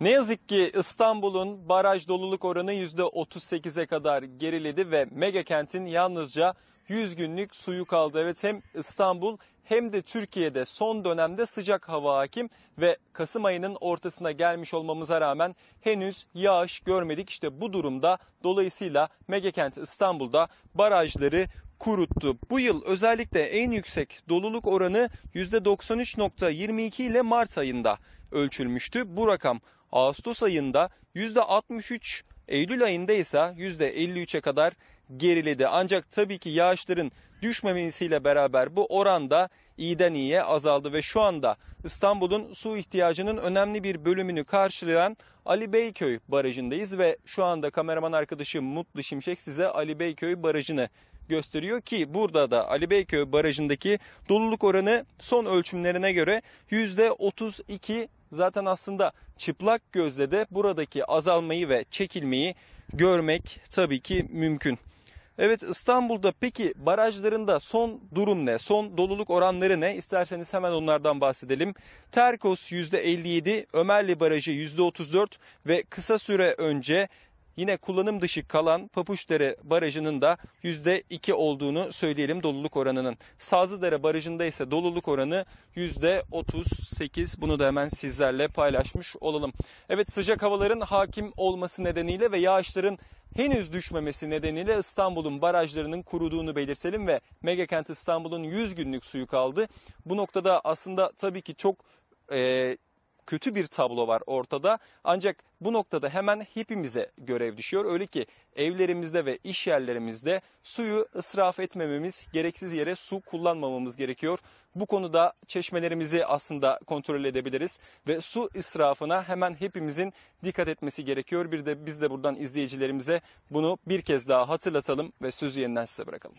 Ne yazık ki İstanbul'un baraj doluluk oranı %38'e kadar geriledi ve mega kentin yalnızca 100 günlük suyu kaldı. Evet hem İstanbul hem de Türkiye'de son dönemde sıcak hava hakim ve Kasım ayının ortasına gelmiş olmamıza rağmen henüz yağış görmedik. İşte bu durumda dolayısıyla Megakent İstanbul'da barajları kuruttu. Bu yıl özellikle en yüksek doluluk oranı %93.22 ile Mart ayında ölçülmüştü. Bu rakam Ağustos ayında %63, Eylül ayında ise %53'e kadar geriledi. Ancak tabii ki yağışların düşmemesiyle beraber bu oran da iyiden iyiye azaldı ve şu anda İstanbul'un su ihtiyacının önemli bir bölümünü karşılayan Ali Beyköy Barajı'ndayız ve şu anda kameraman arkadaşım Mutlu Şimşek size Ali Beyköy Barajı'nı gösteriyor ki burada da Ali Beyköy Barajı'ndaki doluluk oranı son ölçümlerine göre %32 zaten aslında çıplak gözle de buradaki azalmayı ve çekilmeyi görmek tabii ki mümkün. Evet İstanbul'da peki barajlarında son durum ne? Son doluluk oranları ne? İsterseniz hemen onlardan bahsedelim. Terkos %57, Ömerli Barajı %34 ve kısa süre önce yine kullanım dışı kalan Papuçdere Barajı'nın da %2 olduğunu söyleyelim doluluk oranının. Sazlıdere Barajı'nda ise doluluk oranı %38 bunu da hemen sizlerle paylaşmış olalım. Evet sıcak havaların hakim olması nedeniyle ve yağışların henüz düşmemesi nedeniyle İstanbul'un barajlarının kuruduğunu belirtelim ve Megakent İstanbul'un 100 günlük suyu kaldı. Bu noktada aslında tabii ki çok e, kötü bir tablo var ortada. Ancak bu noktada hemen hepimize görev düşüyor. Öyle ki evlerimizde ve iş yerlerimizde suyu ısraf etmememiz, gereksiz yere su kullanmamamız gerekiyor. Bu konuda çeşmelerimizi aslında kontrol edebiliriz ve su israfına hemen hepimizin dikkat etmesi gerekiyor. Bir de biz de buradan izleyicilerimize bunu bir kez daha hatırlatalım ve sözü yeniden size bırakalım.